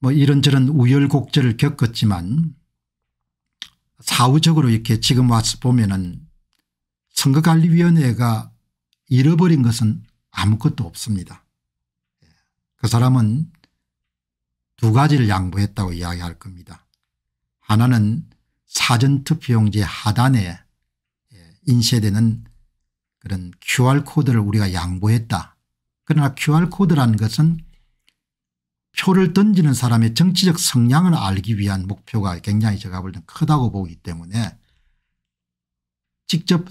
뭐 이런저런 우열곡절을 겪었지만 사후적으로 이렇게 지금 와서 보면은 선거관리위원회가 잃어버린 것은 아무것도 없습니다. 그 사람은 두 가지를 양보했다고 이야기할 겁니다. 하나는 사전투표용지 하단에 예, 인쇄되는 그런 QR코드를 우리가 양보했다. 그러나 QR코드라는 것은 표를 던지는 사람의 정치적 성향을 알기 위한 목표가 굉장히 제가 볼 땐 크다고 보기 때문에 직접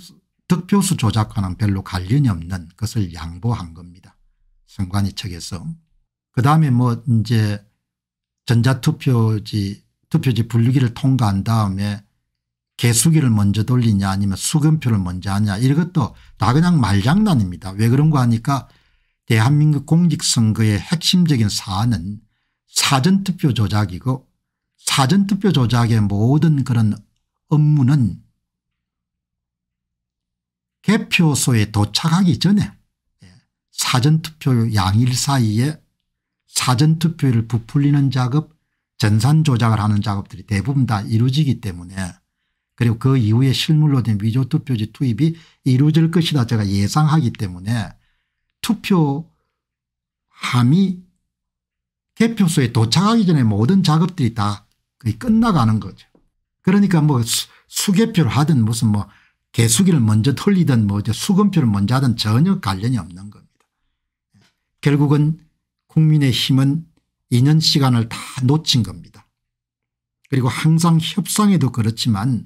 득표수 조작과는 별로 관련이 없는 것을 양보한 겁니다. 선관위 측에서. 그다음에 뭐 이제 전자투표지 투표지 분류기를 통과한 다음에 개수기를 먼저 돌리냐 아니면 수금표를 먼저 하냐 이것도 다 그냥 말장난입니다. 왜 그런 거 하니까 대한민국 공직선거의 핵심적인 사안은 사전투표 조작이고 사전투표 조작의 모든 그런 업무는 개표소에 도착하기 전에 사전투표 양일 사이에 사전투표를 부풀리는 작업 전산 조작을 하는 작업들이 대부분 다 이루어지기 때문에 그리고 그 이후에 실물로 된 위조투표지 투입이 이루어질 것이다 제가 예상하기 때문에 투표함이 개표소에 도착하기 전에 모든 작업들이 다 거의 끝나가는 거죠. 그러니까 뭐 수, 수개표를 하든 무슨 뭐 개수기를 먼저 돌리든 뭐 수검표를 먼저 하든 전혀 관련이 없는 겁니다. 결국은 국민의힘은 2년 시간을 다 놓친 겁니다. 그리고 항상 협상에도 그렇지만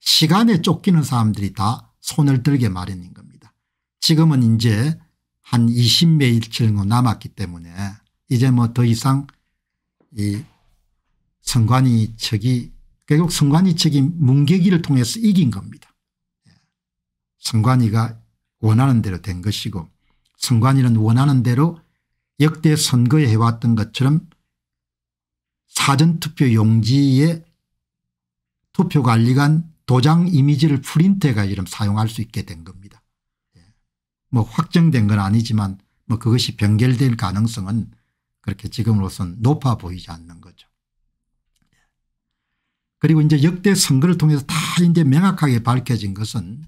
시간에 쫓기는 사람들이 다 손을 들게 마련인 겁니다. 지금은 이제 한 20매일 정도 남았기 때문에 이제 뭐 더 이상 이 선관위 측이 결국 선관위 측이 문개기를 통해서 이긴 겁니다. 예. 선관위가 원하는 대로 된 것이고 선관위는 원하는 대로 역대 선거에 해왔던 것처럼 사전투표 용지에 투표관리관 도장 이미지를 프린트해가 이름 사용할 수 있게 된 겁니다. 뭐 확정된 건 아니지만 뭐 그것이 변결될 가능성은 그렇게 지금으로선 높아 보이지 않는 거죠. 그리고 이제 역대 선거를 통해서 다 이제 명확하게 밝혀진 것은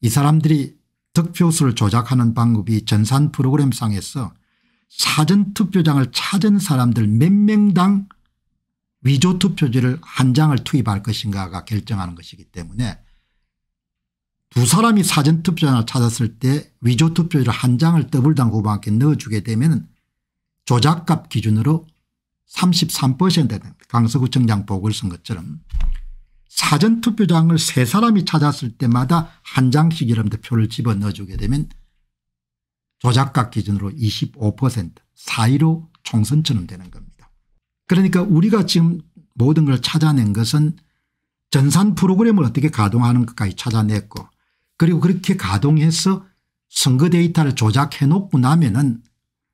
이 사람들이 득표수를 조작하는 방법이 전산 프로그램상에서 사전투표장을 찾은 사람들 몇 명당 위조투표지를 한 장을 투입할 것인가가 결정하는 것이기 때문에 두 사람이 사전투표장을 찾았을 때 위조투표지를 한 장을 더블당 후보한테 넣어주게 되면 조작값 기준으로 33%에 강서구청장 보궐선 것처럼 사전투표장을 세 사람이 찾았을 때마다 한 장씩 여러분들 표를 집어넣어주게 되면 조작값 기준으로 25% 사이로 총선처럼 되는 겁니다. 그러니까 우리가 지금 모든 걸 찾아낸 것은 전산 프로그램을 어떻게 가동하는 것까지 찾아냈고 그리고 그렇게 가동해서 선거 데이터를 조작해 놓고 나면은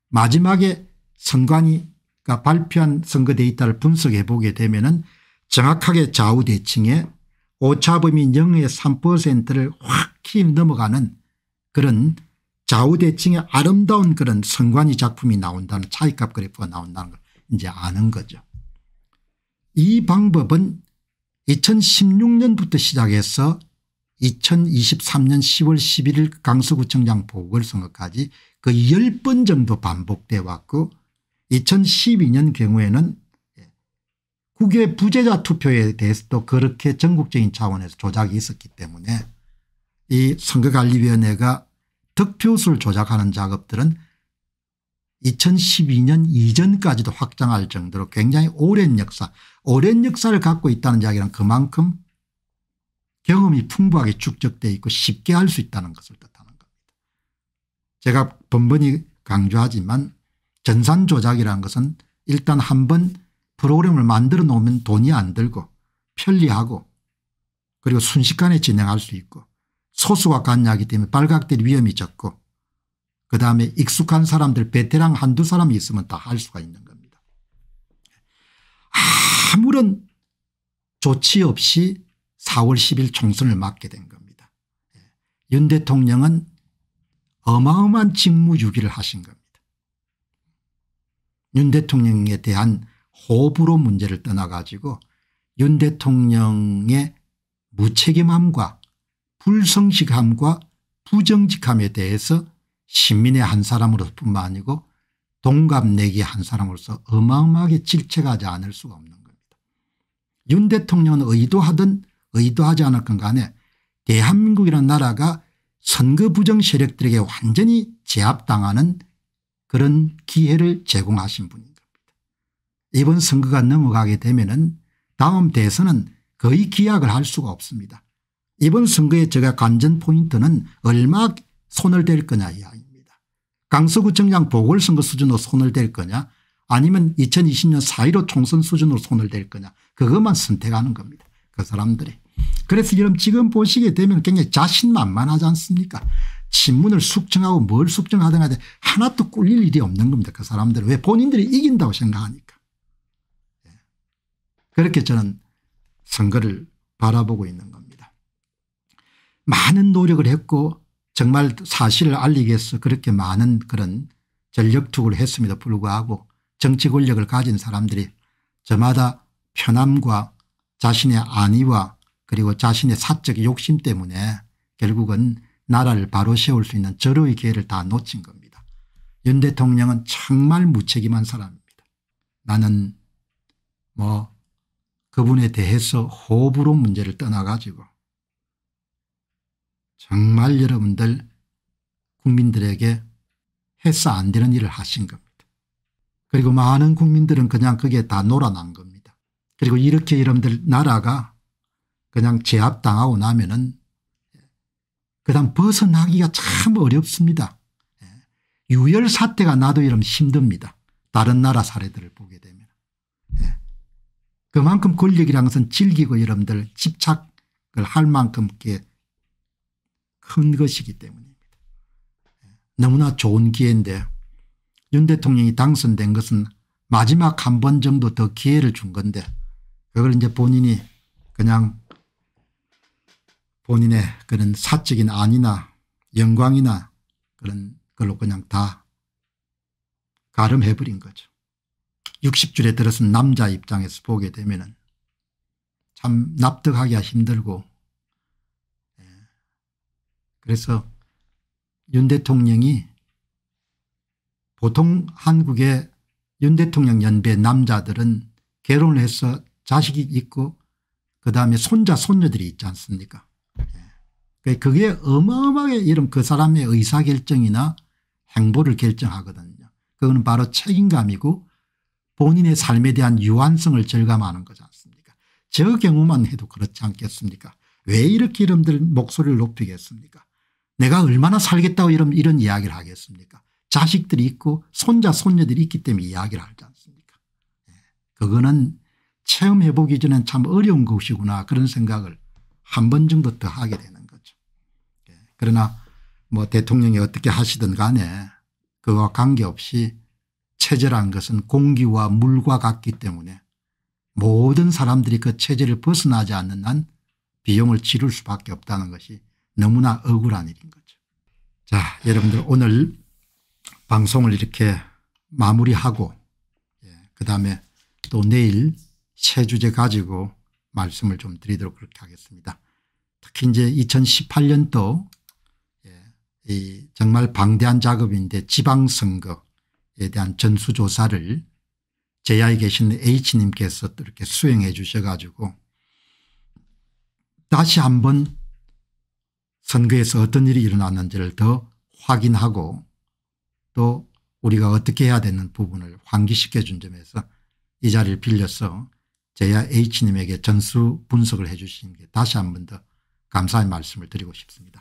마지막에 선관위가 발표한 선거 데이터를 분석해 보게 되면은 정확하게 좌우 대칭에 오차범위 0의 3%를 확히 넘어가는 그런 좌우 대칭의 아름다운 그런 선관위 작품이 나온다는 차이값 그래프가 나온다는 걸 이제 아는 거죠. 이 방법은 2016년부터 시작해서 2023년 10월 11일 강서구청장 보궐선거까지 그 10번 정도 반복돼 왔고 2012년 경우에는 예, 국외 부재자 투표에 대해서도 그렇게 전국적인 차원에서 조작이 있었기 때문에 이 선거관리위원회가 득표수를 조작하는 작업들은 2012년 이전까지도 확장할 정도로 굉장히 오랜 역사 오랜 역사를 갖고 있다는 이야기는 그만큼 경험이 풍부하게 축적되어 있고 쉽게 할 수 있다는 것을 뜻하는 겁니다. 제가 번번이 강조하지만 전산 조작이라는 것은 일단 한번 프로그램을 만들어 놓으면 돈이 안 들고 편리하고 그리고 순식간에 진행할 수 있고 소수가 관여하기 때문에 발각될 위험이 적고 그다음에 익숙한 사람들 베테랑 한두 사람이 있으면 다 할 수가 있는 겁니다. 아무런 조치 없이 4월 10일 총선을 맡게 된 겁니다. 예. 윤 대통령은 어마어마한 직무유기를 하신 겁니다. 윤 대통령에 대한 호불호 문제를 떠나가지고 윤 대통령의 무책임함과 불성실함과 부정직함에 대해서 시민의 한 사람으로뿐만 아니고 동갑내기 한 사람으로서 어마어마하게 질책하지 않을 수가 없는 겁니다. 윤 대통령은 의도하든 의도하지 않았건 간에 대한민국이라는 나라가 선거 부정 세력들에게 완전히 제압당하는 그런 기회를 제공하신 분인 겁니다. 이번 선거가 넘어가게 되면 은 다음 대선은 거의 기약을 할 수가 없습니다. 이번 선거에 제가 관전 포인트는 얼마 손을 댈 거냐 이야기입니다. 강서구청장 보궐선거 수준으로 손을 댈 거냐 아니면 2020년 4.15 총선 수준으로 손을 댈 거냐 그것만 선택하는 겁니다. 그 사람들이. 그래서 여러분 지금 보시게 되면 굉장히 자신만만하지 않습니까 신문을 숙청하고 뭘 숙청하든 하 하나도 꿀릴 일이 없는 겁니다. 그사람들왜 본인들이 이긴다고 생각하니까. 예. 그렇게 저는 선거를 바라보고 있는 겁니다. 많은 노력을 했고 정말 사실을 알리기 위해서 그렇게 많은 그런 전력 투구를 했음에도 불구하고 정치 권력을 가진 사람들이 저마다 편함과 자신의 안위와 그리고 자신의 사적 욕심 때문에 결국은 나라를 바로 세울 수 있는 절호의 기회를 다 놓친 겁니다. 윤 대통령은 정말 무책임한 사람입니다. 나는 뭐 그분에 대해서 호불호 문제를 떠나가지고 정말 여러분들 국민들에게 해서 안 되는 일을 하신 겁니다. 그리고 많은 국민들은 그냥 그게 다 놀아난 겁니다. 그리고 이렇게 여러분들 나라가 그냥 제압당하고 나면은 그다음 벗어나기가 참 어렵습니다. 예. 유혈 사태가 나도 이러면 힘듭니다. 다른 나라 사례들을 보게 되면. 예. 그만큼 권력이라는 것은 즐기고 여러분들 집착을 할 만큼 큰 것이기 때문입니다. 예. 너무나 좋은 기회인데 윤 대통령이 당선된 것은 마지막 한 번 정도 더 기회를 준 건데 그걸 이제 본인이 그냥 본인의 그런 사적인 안이나 영광이나 그런 걸로 그냥 다 가름해버린 거죠. 60줄에 들어선 남자 입장에서 보게 되면 참 납득하기가 힘들고 예. 그래서 윤 대통령이 보통 한국의 윤 대통령 연배 남자들은 결혼을 해서 자식이 있고 그다음에 손자 손녀들이 있지 않습니까 그 그게 어마어마하게 이런 그 사람의 의사결정이나 행보를 결정하거든요. 그거는 바로 책임감이고 본인의 삶에 대한 유한성을 절감하는 거지 않습니까 저 경우만 해도 그렇지 않겠습니까 왜 이렇게 이름들 목소리를 높이겠습니까 내가 얼마나 살겠다고 이런, 이런 이야기를 하겠습니까 자식들이 있고 손자 손녀들이 있기 때문에 이야기를 하지 않습니까 예. 그거는 체험해보기 전엔 참 어려운 것이구나 그런 생각을 한 번 정도 더 하게 되는 그러나 뭐 대통령이 어떻게 하시든 간에 그와 관계없이 체제란 것은 공기와 물과 같기 때문에 모든 사람들이 그 체제를 벗어나지 않는 한 비용을 지를 수밖에 없다는 것이 너무나 억울한 일인 거죠. 자 여러분들 오늘 방송을 이렇게 마무리하고 예, 그다음에 또 내일 새 주제 가지고 말씀을 좀 드리도록 그렇게 하겠습니다. 특히 이제 2018년도 이 정말 방대한 작업인데 지방선거에 대한 전수조사를 제야에 계신 H님께서 또 이렇게 수행해 주셔가지고 다시 한 번 선거에서 어떤 일이 일어났는지를 더 확인하고 또 우리가 어떻게 해야 되는 부분을 환기시켜 준 점에서 이 자리를 빌려서 제야 H님에게 전수 분석을 해 주신 게 다시 한 번 더 감사의 말씀을 드리고 싶습니다.